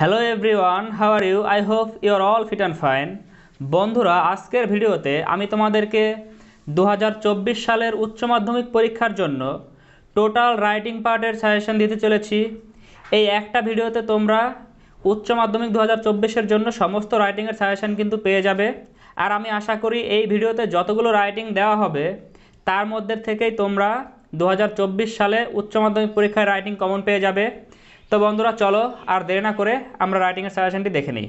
hello everyone how are you I hope you're all fit and fine বন্ধুরা আজকের ভিডিওতে আমি তোমাদেরকে দু সালের উচ্চ মাধ্যমিক পরীক্ষার জন্য টোটাল রাইটিং পার্টের সাজেশন দিতে চলেছি এই একটা ভিডিওতে তোমরা উচ্চ মাধ্যমিক দু হাজার জন্য সমস্ত রাইটিংয়ের সাজেশন কিন্তু পেয়ে যাবে আর আমি আশা করি এই ভিডিওতে যতগুলো রাইটিং দেওয়া হবে তার মধ্যে থেকেই তোমরা দু সালে উচ্চ মাধ্যমিক পরীক্ষায় রাইটিং কমন পেয়ে যাবে তো বন্ধুরা চলো আর দেরি না করে আমরা রাইটিংয়ের সাজেশনটি দেখে নিই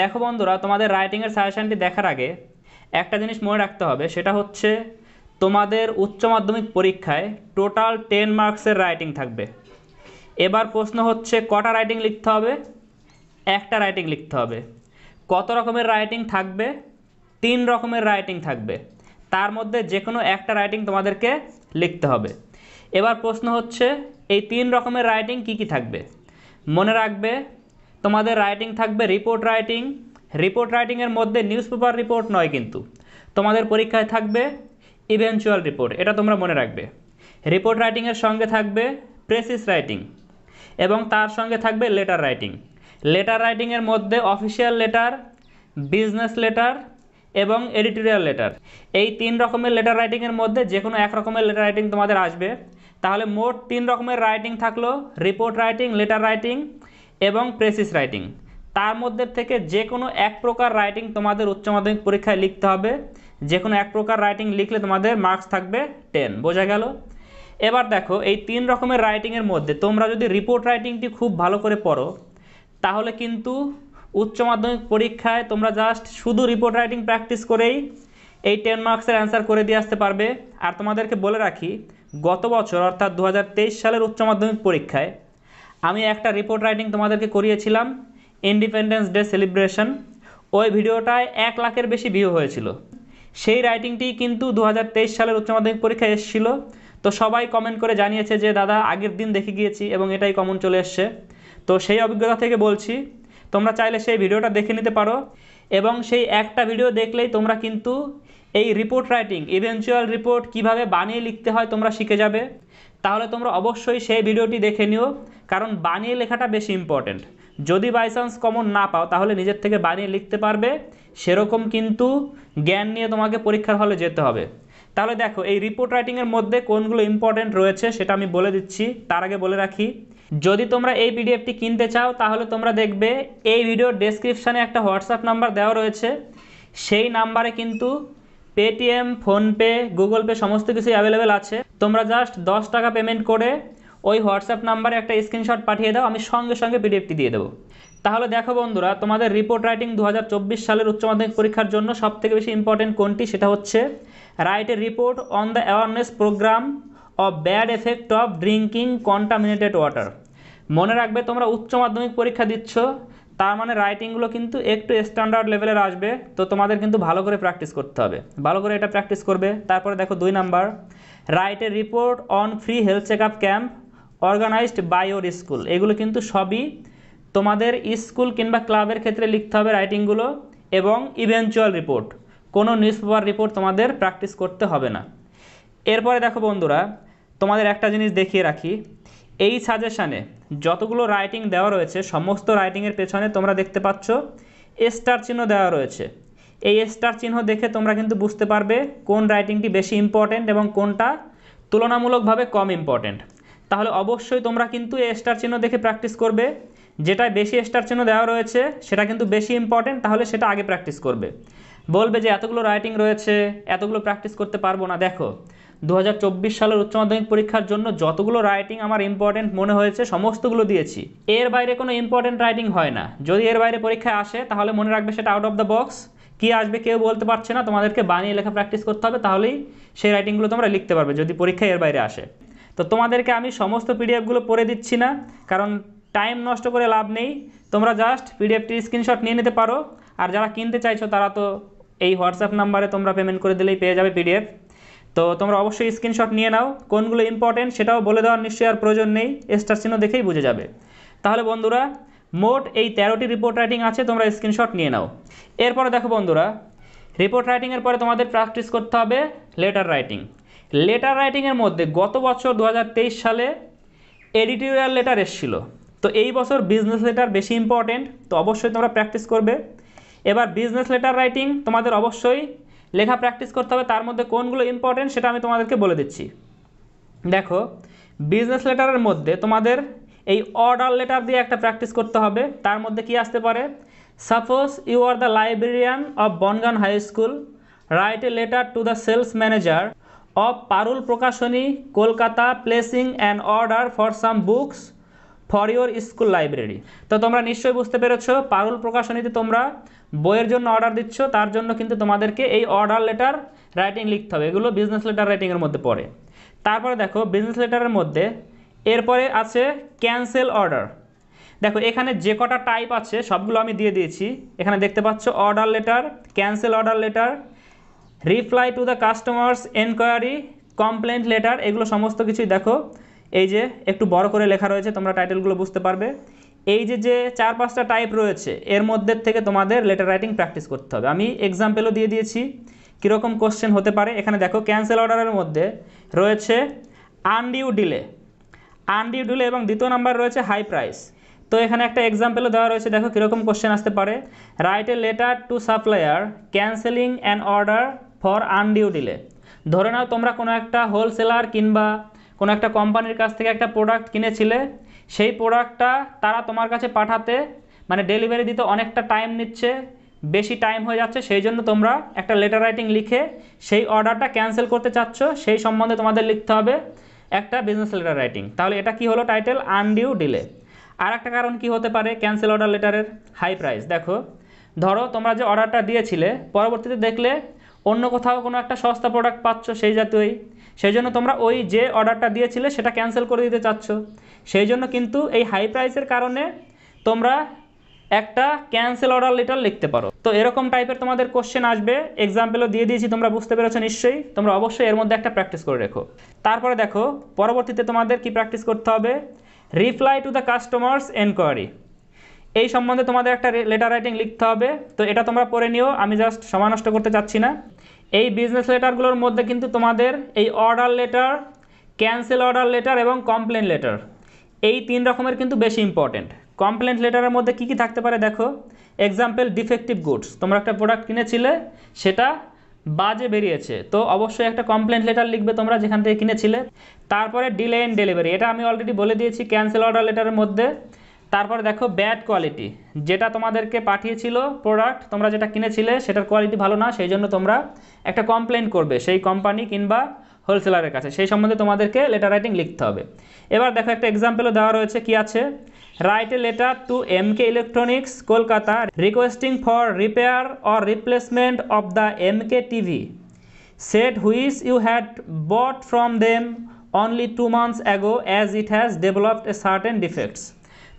দেখো বন্ধুরা তোমাদের রাইটিংয়ের সাজেশনটি দেখার আগে একটা জিনিস মনে রাখতে হবে সেটা হচ্ছে তোমাদের উচ্চ মাধ্যমিক পরীক্ষায় টোটাল টেন মার্কসের রাইটিং থাকবে এবার প্রশ্ন হচ্ছে কটা রাইটিং লিখতে হবে একটা রাইটিং লিখতে হবে কত রকমের রাইটিং থাকবে তিন রকমের রাইটিং থাকবে তার মধ্যে যে কোনো একটা রাইটিং তোমাদেরকে লিখতে হবে এবার প্রশ্ন হচ্ছে এই তিন রকমের রাইটিং কি কি থাকবে মনে রাখবে তোমাদের রাইটিং থাকবে রিপোর্ট রাইটিং রিপোর্ট রাইটিংয়ের মধ্যে নিউজ পেপার রিপোর্ট নয় কিন্তু তোমাদের পরীক্ষায় থাকবে ইভেনচুয়াল রিপোর্ট এটা তোমরা মনে রাখবে রিপোর্ট রাইটিংয়ের সঙ্গে থাকবে প্রেসিস রাইটিং এবং তার সঙ্গে থাকবে লেটার রাইটিং লেটার রাইটিংয়ের মধ্যে অফিসিয়াল লেটার বিজনেস লেটার এবং এডিটোরিয়াল লেটার এই তিন রকমের লেটার রাইটিংয়ের মধ্যে যে কোনো এক রকমের লেটার রাইটিং তোমাদের আসবে তাহলে মোট তিন রকমের রাইটিং থাকলো রিপোর্ট রাইটিং লেটার রাইটিং এবং প্রেসিস রাইটিং তার মধ্যে থেকে যে কোনো এক প্রকার রাইটিং তোমাদের উচ্চ মাধ্যমিক পরীক্ষায় লিখতে হবে যে কোনো এক প্রকার রাইটিং লিখলে তোমাদের মার্কস থাকবে টেন বোঝা গেল এবার দেখো এই তিন রকমের রাইটিংয়ের মধ্যে তোমরা যদি রিপোর্ট রাইটিংটি খুব ভালো করে পড়ো তাহলে কিন্তু উচ্চ মাধ্যমিক পরীক্ষায় তোমরা জাস্ট শুধু রিপোর্ট রাইটিং প্র্যাকটিস করেই এই টেন মার্কসের অ্যান্সার করে দিয়ে আসতে পারবে আর তোমাদেরকে বলে রাখি গত বছর অর্থাৎ দু সালের উচ্চ মাধ্যমিক পরীক্ষায় আমি একটা রিপোর্ট রাইটিং তোমাদেরকে করিয়েছিলাম ইন্ডিপেন্ডেন্স ডে সেলিব্রেশন ওই ভিডিওটায় এক লাখের বেশি ভিউ হয়েছিল সেই রাইটিংটি কিন্তু দু সালের উচ্চ মাধ্যমিক পরীক্ষায় এসেছিল তো সবাই কমেন্ট করে জানিয়েছে যে দাদা আগের দিন দেখে গিয়েছি এবং এটাই কমন চলে এসছে তো সেই অভিজ্ঞতা থেকে বলছি তোমরা চাইলে সেই ভিডিওটা দেখে নিতে পারো এবং সেই একটা ভিডিও দেখলেই তোমরা কিন্তু এই রিপোর্ট রাইটিং ইভেনচুয়াল রিপোর্ট কিভাবে বানিয়ে লিখতে হয় তোমরা শিখে যাবে তাহলে তোমরা অবশ্যই সেই ভিডিওটি দেখে নিও কারণ বানিয়ে লেখাটা বেশি ইম্পর্টেন্ট যদি বাই চান্স কমন না পাও তাহলে নিজের থেকে বানিয়ে লিখতে পারবে সেরকম কিন্তু জ্ঞান নিয়ে তোমাকে পরীক্ষার হলে যেতে হবে তাহলে দেখো এই রিপোর্ট রাইটিংয়ের মধ্যে কোনগুলো ইম্পর্টেন্ট রয়েছে সেটা আমি বলে দিচ্ছি তার আগে বলে রাখি যদি তোমরা এই পিডিএফটি কিনতে চাও তাহলে তোমরা দেখবে এই ভিডিওর ডেসক্রিপশানে একটা হোয়াটসঅ্যাপ নাম্বার দেওয়া রয়েছে সেই নাম্বারে কিন্তু পেটিএম ফোনপে গুগল পে সমস্ত কিছুই অ্যাভেলেবেল আছে তোমরা জাস্ট দশ টাকা পেমেন্ট করে ওই হোয়াটসঅ্যাপ নাম্বারে একটা স্ক্রিনশট পাঠিয়ে দাও আমি সঙ্গে সঙ্গে পিডিএফটি দিয়ে দেবো তাহলে দেখো বন্ধুরা তোমাদের রিপোর্ট রাইটিং দু সালের উচ্চ মাধ্যমিক পরীক্ষার জন্য সব থেকে বেশি ইম্পর্টেন্ট কোনটি সেটা হচ্ছে write a report on the awareness programme of bad effect of drinking contaminated water মনে রাখবে তোমরা উচ্চ মাধ্যমিক পরীক্ষা দিচ্ছ তার মানে রাইটিংগুলো কিন্তু একটু স্ট্যান্ডার্ড লেভেলের আসবে তো তোমাদের কিন্তু ভালো করে প্র্যাকটিস করতে হবে ভালো করে এটা প্র্যাকটিস করবে তারপরে দেখো দুই নাম্বার রাইটের report on free health check up camp organised by our school এগুলো কিন্তু সবই তোমাদের স্কুল কিংবা ক্লাবের ক্ষেত্রে লিখতে হবে রাইটিংগুলো এবং ইভেনচুয়াল রিপোর্ট কোনো নিউজ পেপার রিপোর্ট তোমাদের প্র্যাকটিস করতে হবে না এরপরে দেখো বন্ধুরা তোমাদের একটা জিনিস দেখিয়ে রাখি এই সাজেশানে যতগুলো রাইটিং দেওয়া রয়েছে সমস্ত রাইটিংয়ের পেছনে তোমরা দেখতে পাচ্ছ স্টার চিহ্ন দেওয়া রয়েছে এই স্টার চিহ্ন দেখে তোমরা কিন্তু বুঝতে পারবে কোন রাইটিংটি বেশি ইম্পর্ট্যান্ট এবং কোনটা তুলনামূলকভাবে কম ইম্পর্ট্যান্ট তাহলে অবশ্যই তোমরা কিন্তু এই স্টার চিহ্ন দেখে প্র্যাকটিস করবে যেটায় বেশি স্টার চিহ্ন দেওয়া রয়েছে সেটা কিন্তু বেশি ইম্পর্ট্যান্ট তাহলে সেটা আগে প্র্যাকটিস করবে বলবে যে এতগুলো রাইটিং রয়েছে এতগুলো প্র্যাকটিস করতে পারবো না দেখো দু সালের উচ্চ মাধ্যমিক পরীক্ষার জন্য যতগুলো রাইটিং আমার ইম্পর্টেন্ট মনে হয়েছে সমস্তগুলো দিয়েছি এর বাইরে কোনো ইম্পর্টেন্ট রাইটিং হয় না যদি এর বাইরে পরীক্ষায় আসে তাহলে মনে রাখবে সেটা আউট অফ দ্য বক্স কি আসবে কেউ বলতে পারছে না তোমাদেরকে বানিয়ে লেখা প্র্যাকটিস করতে হবে তাহলেই সেই রাইটিংগুলো তোমরা লিখতে পারবে যদি পরীক্ষা এর বাইরে আসে তো তোমাদেরকে আমি সমস্ত পিডিএফগুলো পড়ে দিচ্ছি না কারণ টাইম নষ্ট করে লাভ নেই তোমরা জাস্ট পিডিএফটির স্ক্রিনশট নিয়ে নিতে পারো আর যারা কিনতে চাইছো তারা তো এই হোয়াটসঅ্যাপ নাম্বারে তোমরা পেমেন্ট করে দিলেই পেয়ে যাবে পিডিএফ তো তোমরা অবশ্যই স্ক্রিনশট নিয়ে নাও কোনগুলো ইম্পর্টেন্ট সেটাও বলে দেওয়ার নিশ্চয়ই আর প্রয়োজন নেই স্টার চিহ্ন দেখেই বুঝে যাবে তাহলে বন্ধুরা মোট এই তেরোটি রিপোর্ট রাইটিং আছে তোমরা স্ক্রিনশট নিয়ে নাও এরপরে দেখো বন্ধুরা রিপোর্ট রাইটিংয়ের পরে তোমাদের প্র্যাকটিস করতে হবে লেটার রাইটিং লেটার রাইটিংয়ের মধ্যে গত বছর দু সালে এডিটোরিয়াল লেটার এসেছিলো তো এই বছর বিজনেস লেটার বেশি ইম্পর্টেন্ট তো অবশ্যই তোমরা প্র্যাকটিস করবে এবার বিজনেস লেটার রাইটিং তোমাদের অবশ্যই লেখা প্র্যাকটিস করতে হবে তার মধ্যে কোনগুলো ইম্পর্টেন্ট সেটা আমি তোমাদেরকে বলে দিচ্ছি দেখো বিজনেস লেটারের মধ্যে তোমাদের এই অর্ডার লেটার দিয়ে একটা প্র্যাকটিস করতে হবে তার মধ্যে কি আসতে পারে suppose you are the librarian of Bangaon high school write a letter to the sales manager of Parul Prakashani Kolkata placing and order for some books for your school library তো তোমরা নিশ্চয়ই বুঝতে পেরেছ পারুল প্রকাশনীতে তোমরা বইয়ের জন্য অর্ডার দিচ্ছ তার জন্য কিন্তু তোমাদেরকে এই অর্ডার লেটার রাইটিং লিখতে হবে এগুলো বিজনেস লেটার রাইটিংয়ের মধ্যে পড়ে তারপরে দেখো বিজনেস লেটারের মধ্যে এরপরে আছে ক্যান্সেল অর্ডার দেখো এখানে যে কটা টাইপ আছে সবগুলো আমি দিয়ে দিয়েছি এখানে দেখতে পাচ্ছ order letter cancel order letter reply to the customers enquiry complaint letter এগুলো সমস্ত কিছুই দেখো এই যে একটু বড় করে লেখা রয়েছে তোমরা টাইটেলগুলো বুঝতে পারবে এই যে যে চার পাঁচটা টাইপ রয়েছে এর মধ্যে থেকে তোমাদের লেটার রাইটিং প্র্যাকটিস করতে হবে আমি এক্সাম্পেলও দিয়ে দিয়েছি কীরকম কোশ্চেন হতে পারে এখানে দেখো ক্যান্সেল অর্ডারের মধ্যে রয়েছে আনডিউ ডিলে আনডিউ ডিলে এবং দ্বিতীয় নাম্বার রয়েছে হাই প্রাইস তো এখানে একটা এক্সাম্পেলও দেওয়া রয়েছে দেখো কীরকম কোশ্চেন আসতে পারে write a letter to supplier cancelling an order for undue delay ধরে নাও তোমরা কোনো একটা হোলসেলার কিংবা কোনো একটা কোম্পানির কাছ থেকে একটা প্রোডাক্ট কিনেছিলে সেই প্রোডাক্টটা তারা তোমার কাছে পাঠাতে মানে ডেলিভারি দিতে অনেকটা টাইম নিচ্ছে বেশি টাইম হয়ে যাচ্ছে সেই জন্য তোমরা একটা লেটার রাইটিং লিখে সেই অর্ডারটা ক্যান্সেল করতে চাচ্ছ সেই সম্বন্ধে তোমাদের লিখতে হবে একটা বিজনেস লেটার রাইটিং তাহলে এটা কি হলো টাইটেল আনডিউ ডিলে আর একটা কারণ কি হতে পারে ক্যান্সেল অর্ডার লেটারের হাই প্রাইস দেখো ধরো তোমরা যে অর্ডারটা দিয়েছিলে পরবর্তীতে দেখলে অন্য কোথাও কোনো একটা সস্তা প্রোডাক্ট পাচ্ছ সেই জাতীয়ই সেই জন্য তোমরা ওই যে অর্ডারটা দিয়েছিলে সেটা ক্যান্সেল করে দিতে চাচ্ছ সেই জন্য কিন্তু এই হাই প্রাইসের কারণে তোমরা একটা ক্যান্সেল অর্ডার লেটার লিখতে পারো তো এরকম টাইপের তোমাদের কোশ্চেন আসবে এক্সাম্পলও দিয়ে দিয়েছি তোমরা বুঝতে পেরেছো নিশ্চয়ই তোমরা অবশ্যই এর মধ্যে একটা প্র্যাকটিস করে রেখো তারপরে দেখো পরবর্তীতে তোমাদের কি প্র্যাকটিস করতে হবে reply to the customers enquiry এই সম্বন্ধে তোমাদের একটা লেটার রাইটিং লিখতে হবে তো এটা তোমরা পড়ে নিও আমি জাস্ট সময় নষ্ট করতে চাচ্ছি না এই বিজনেস লেটারগুলোর মধ্যে কিন্তু তোমাদের এই order letter cancel order letter এবং কমপ্লেন লেটার এই তিন রকমের কিন্তু বেশি ইম্পর্টেন্ট কমপ্লেন্ট লেটারের মধ্যে কি কি থাকতে পারে দেখো এক্সাম্পল ডিফেক্টিভ গুডস তোমরা একটা প্রোডাক্ট কিনেছিলে সেটা বাজে বেরিয়েছে তো অবশ্যই একটা কমপ্লেন লেটার লিখবে তোমরা যেখান থেকে কিনেছিলে তারপরে ডিলে ইন ডেলিভারি এটা আমি অলরেডি বলে দিয়েছি ক্যান্সেল অর্ডার লেটারের মধ্যে তারপরে দেখো ব্যাড কোয়ালিটি যেটা তোমাদেরকে পাঠিয়েছিল প্রোডাক্ট তোমরা যেটা কিনেছিলে সেটার কোয়ালিটি ভালো না সেই জন্য তোমরা একটা কমপ্লেন করবে সেই কোম্পানি কিংবা হোলসেলারের কাছে সেই সম্বন্ধে তোমাদেরকে লেটার রাইটিং লিখতে হবে এবার দেখো একটা এক্সাম্পলও দেওয়া রয়েছে কি আছে write a letter to M K electronics Kolkata requesting for repair or replacement of the M K TV set which you had bought from them only two months ago as it has developed a certain defects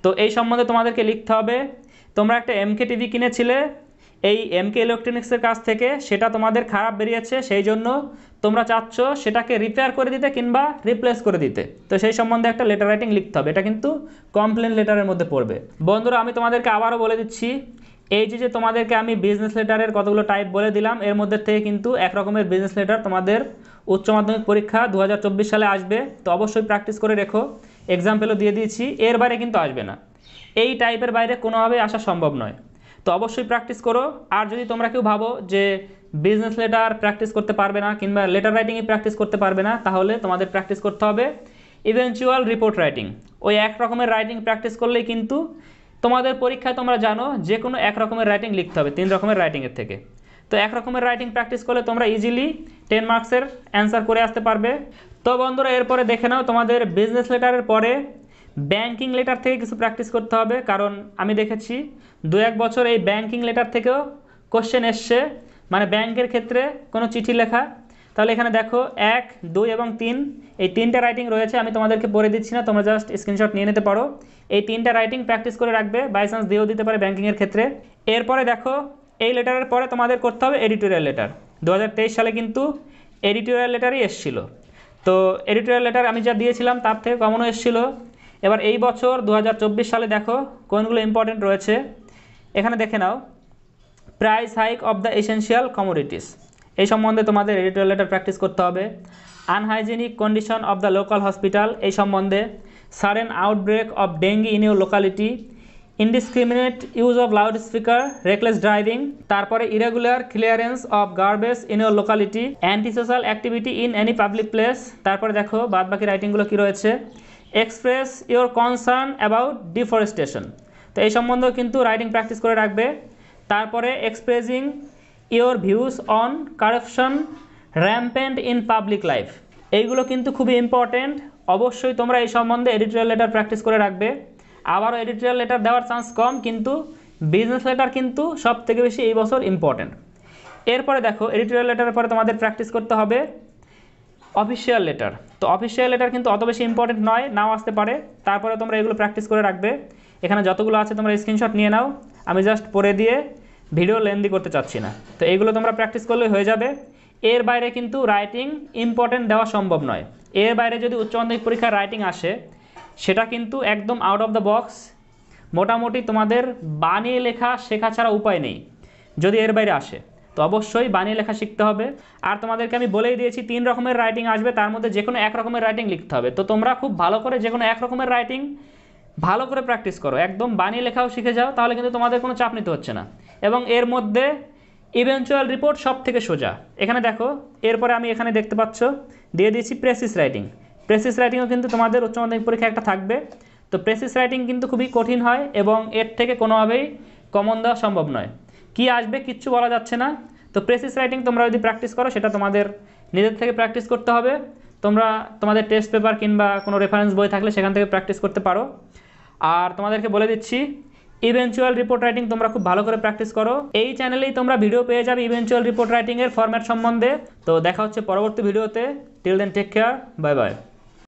তো এই সম্বন্ধে তোমাদেরকে লিখতে হবে তোমরা একটা এমকে TV কিনেছিলে এই এমকে ইলেকট্রনিক্সের কাছ থেকে সেটা তোমাদের খারাপ বেরিয়েছে সেই জন্য তোমরা চাচ্ছ সেটাকে রিপেয়ার করে দিতে কিংবা রিপ্লেস করে দিতে তো সেই সম্বন্ধে একটা লেটার রাইটিং লিখতে হবে এটা কিন্তু কমপ্লেন লেটারের মধ্যে পড়বে বন্ধুরা আমি তোমাদেরকে আবারও বলে দিচ্ছি এই যে যে তোমাদেরকে আমি বিজনেস লেটারের কতগুলো টাইপ বলে দিলাম এর মধ্যে থেকে কিন্তু এক রকমের বিজনেস লেটার তোমাদের উচ্চ মাধ্যমিক পরীক্ষা দু সালে আসবে তো অবশ্যই প্র্যাকটিস করে রেখো এক্সাম্পেলও দিয়ে দিয়েছি এর বাইরে কিন্তু আসবে না এই টাইপের বাইরে কোনোভাবেই আসা সম্ভব নয় তো অবশ্যই প্র্যাকটিস করো আর যদি তোমরা কেউ ভাবো যে বিজনেস লেটার প্র্যাকটিস করতে পারবে না কিংবা লেটার রাইটিংয়ে প্র্যাকটিস করতে পারবে না তাহলে তোমাদের প্র্যাকটিস করতে হবে ইভেনচুয়াল রিপোর্ট রাইটিং ওই এক রকমের রাইটিং প্র্যাকটিস করলেই কিন্তু তোমাদের পরীক্ষায় তোমরা জানো যে কোনো এক রকমের রাইটিং লিখতে হবে তিন রকমের রাইটিংয়ের থেকে তো এক রকমের রাইটিং প্র্যাকটিস করলে তোমরা ইজিলি টেন মার্কসের অ্যান্সার করে আসতে পারবে তো বন্ধুরা এরপরে দেখে নাও তোমাদের বিজনেস লেটারের পরে ব্যাংকিং লেটার থেকে কিছু প্র্যাকটিস করতে হবে কারণ আমি দেখেছি দু এক বছর এই ব্যাংকিং লেটার থেকেও কোশ্চেন এসছে মানে ব্যাংকের ক্ষেত্রে কোনো চিঠি লেখা তাহলে এখানে দেখো এক দুই এবং তিন এই তিনটা রাইটিং রয়েছে আমি তোমাদেরকে পড়ে দিচ্ছি না তোমরা জাস্ট স্ক্রিনশট নিয়ে নিতে পারো এই তিনটা রাইটিং প্র্যাকটিস করে রাখবে বাই চান্স দিয়েও দিতে পারে ব্যাঙ্কিংয়ের ক্ষেত্রে এরপরে দেখো এই লেটারের পরে তোমাদের করতে হবে এডিটোরিয়াল লেটার দু সালে কিন্তু এডিটোরিয়াল লেটারই এসছিল তো এডিটোরিয়াল লেটার আমি যা দিয়েছিলাম তার থেকে কমনও এসছিল এবার এই বছর দু সালে দেখো কোনগুলো ইম্পর্টেন্ট রয়েছে এখানে দেখে নাও price hike of the essential commodities এই সম্বন্ধে তোমাদের এডিটোরিয়াল লেটার প্র্যাকটিস করতে হবে unhygienic condition of the local hospital এই সম্বন্ধে sudden outbreak of dengue in your locality indiscriminate use of loud speaker reckless driving তারপরে irregular clearance of garbage in your locality antisocial activity in any public place তারপরে দেখো বাদ বাকি রাইটিংগুলো কী রয়েছে express your concern about deforestation তো এই সম্বন্ধেও কিন্তু রাইটিং প্র্যাকটিস করে রাখবে তারপরে expressing your views on corruption rampant in public life এইগুলো কিন্তু খুবই ইম্পর্টেন্ট অবশ্যই তোমরা এই সম্বন্ধে এডিটোরিয়াল লেটার প্র্যাকটিস করে রাখবে আবারও এডিটোরিয়াল লেটার দেওয়ার চান্স কম কিন্তু বিজনেস লেটার কিন্তু সব থেকে বেশি এই বছর ইম্পর্টেন্ট এরপরে দেখো এডিটোরিয়াল লেটারের পরে তোমাদের প্র্যাকটিস করতে হবে অফিসিয়াল লেটার তো অফিসিয়াল লেটার কিন্তু অত বেশি ইম্পর্টেন্ট নয় নাও আসতে পারে তারপরে তোমরা এগুলো প্র্যাকটিস করে রাখবে এখানে যতগুলো আছে তোমরা স্ক্রিনশট নিয়ে নাও আমি জাস্ট পড়ে দিয়ে ভিডিও লেন্দি করতে চাচ্ছি না তো এইগুলো তোমরা প্র্যাকটিস করলে হয়ে যাবে এর বাইরে কিন্তু রাইটিং ইম্পর্টেন্ট দেওয়া সম্ভব নয় এর বাইরে যদি উচ্চ মাধ্যমিক পরীক্ষার রাইটিং আসে সেটা কিন্তু একদম আউট অফ দ্য বক্স মোটামুটি তোমাদের বানিয়ে লেখা শেখা ছাড়া উপায় নেই যদি এর বাইরে আসে তো অবশ্যই বানিয়ে লেখা শিখতে হবে আর তোমাদেরকে আমি বলেই দিয়েছি তিন রকমের রাইটিং আসবে তার মধ্যে যে কোনো এক রকমের রাইটিং লিখতে হবে তো তোমরা খুব ভালো করে যে কোনো এক রকমের রাইটিং ভালো করে প্র্যাকটিস করো একদম বানিয়ে লেখাও শিখে যাও তাহলে কিন্তু তোমাদের কোনো চাপ নিতে হচ্ছে না এবং এর মধ্যে ইভেন্চুয়াল রিপোর্ট সব থেকে সোজা এখানে দেখো এরপরে আমি এখানে দেখতে পাচ্ছ দিয়ে দিয়েছি প্রেসিস রাইটিং প্রেসিস রাইটিংও কিন্তু তোমাদের উচ্চ মাধ্যমিক পরীক্ষা একটা থাকবে তো প্রেসিস রাইটিং কিন্তু খুবই কঠিন হয় এবং এর থেকে কোনোভাবেই কমন দেওয়া সম্ভব নয় কি আসবে কিচ্ছু বলা যাচ্ছে না তো প্রেসিস রাইটিং তোমরা যদি প্র্যাকটিস করো সেটা তোমাদের নিজের থেকে প্র্যাকটিস করতে হবে তোমরা তোমাদের টেস্ট পেপার কিংবা কোনো রেফারেন্স বই থাকলে সেখান থেকে প্র্যাকটিস করতে পারো আর তোমাদেরকে বলে দিচ্ছি ইভেন্চুয়াল রিপোর্ট রাইটিং তোমরা খুব ভালো করে প্র্যাকটিস করো এই চ্যানেলেই তোমরা ভিডিও পেয়ে যাবে ইভেন্চুয়াল রিপোর্ট রাইটিংয়ের ফরম্যাট সম্বন্ধে তো দেখা হচ্ছে পরবর্তী ভিডিওতে till then take care bye by